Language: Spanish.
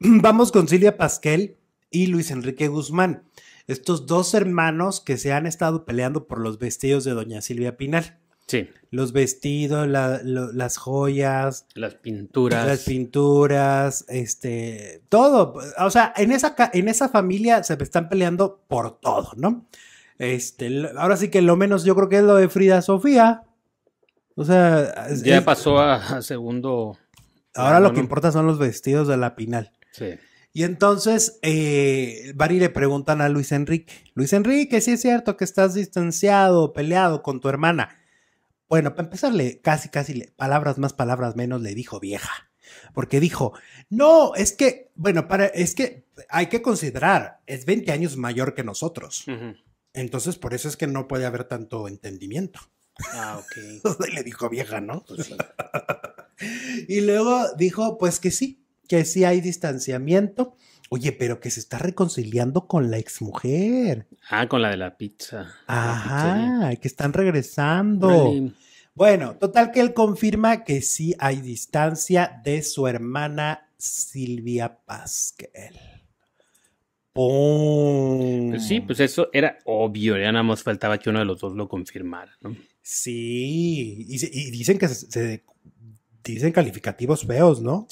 Vamos con Silvia Pasquel y Luis Enrique Guzmán, estos dos hermanos que se han estado peleando por los vestidos de doña Silvia Pinal. Sí. Los vestidos, las joyas. Las pinturas. Las pinturas, este, todo. O sea, en esa, en esa familia se están peleando por todo, ¿no? Este, ahora sí que lo menos yo creo que es lo de Frida Sofía. O sea. Ya pasó a, segundo. Ahora lo que importa son los vestidos de la Pinal. Y entonces, eh, Barry le preguntan a Luis Enrique, Luis Enrique, sí es cierto que estás distanciado, peleado con tu hermana. Bueno, para empezarle, casi, casi, palabras más, palabras menos, le dijo vieja. Porque dijo, no, es que, bueno, para, es que hay que considerar, es 20 años mayor que nosotros. Entonces, por eso es que no puede haber tanto entendimiento. Ah, ok. le dijo vieja, ¿no? Pues y luego dijo, pues que sí, que sí hay distanciamiento. Oye, pero que se está reconciliando con la exmujer. Ah, con la de la pizza. Ajá, que están regresando. Bueno, total que él confirma que sí hay distancia de su hermana Silvia Pasquel. Pues sí, pues eso era obvio, ya nada más faltaba que uno de los dos lo confirmara, ¿no? Sí, y, dicen que se, se, dicen calificativos feos, ¿no?